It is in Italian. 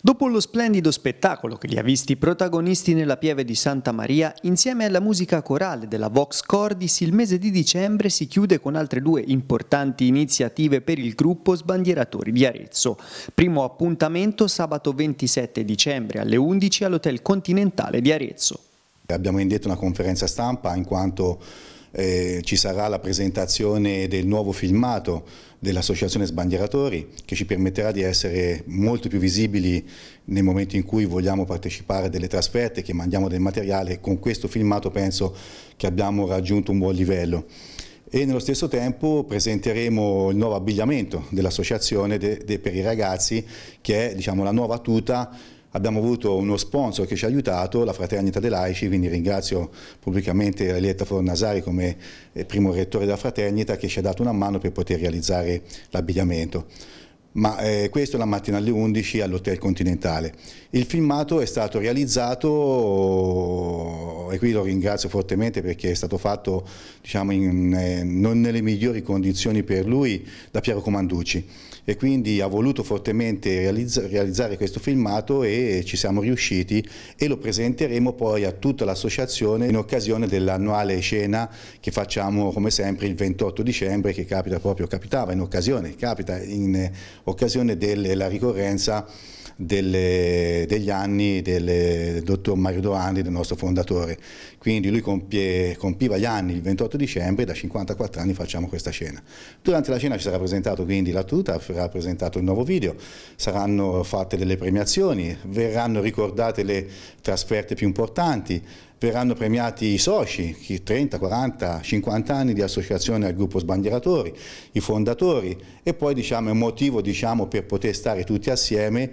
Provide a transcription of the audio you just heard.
Dopo lo splendido spettacolo che li ha visti protagonisti nella pieve di Santa Maria, insieme alla musica corale della Vox Cordis, il mese di dicembre si chiude con altre due importanti iniziative per il gruppo Sbandieratori di Arezzo. Primo appuntamento sabato 27 dicembre alle 11 all'Hotel Continentale di Arezzo. Abbiamo indetto una conferenza stampa in quanto eh, ci sarà la presentazione del nuovo filmato dell'associazione Sbandieratori che ci permetterà di essere molto più visibili nel momento in cui vogliamo partecipare a delle trasferte, che mandiamo del materiale. Con questo filmato penso che abbiamo raggiunto un buon livello e nello stesso tempo presenteremo il nuovo abbigliamento dell'associazione de, de, per i ragazzi che è diciamo, la nuova tuta Abbiamo avuto uno sponsor che ci ha aiutato, la Fraternita dei Laici, quindi ringrazio pubblicamente Elietta Fornasari come eh, primo rettore della Fraternita che ci ha dato una mano per poter realizzare l'abbigliamento ma eh, questo la mattina alle 11 all'Hotel Continentale. Il filmato è stato realizzato e qui lo ringrazio fortemente perché è stato fatto diciamo, in, eh, non nelle migliori condizioni per lui da Piero Comanducci e quindi ha voluto fortemente realizza, realizzare questo filmato e ci siamo riusciti e lo presenteremo poi a tutta l'associazione in occasione dell'annuale scena che facciamo come sempre il 28 dicembre che capita proprio, capitava in occasione, capita in eh, occasione della ricorrenza delle, degli anni del dottor Mario Dorandi, del nostro fondatore. Quindi lui compie, compiva gli anni il 28 dicembre e da 54 anni facciamo questa cena. Durante la cena ci sarà presentato quindi la tuta, sarà presentato il nuovo video, saranno fatte delle premiazioni, verranno ricordate le trasferte più importanti, verranno premiati i soci, chi 30, 40, 50 anni di associazione al gruppo sbandieratori, i fondatori e poi diciamo, è un motivo diciamo, per poter stare tutti assieme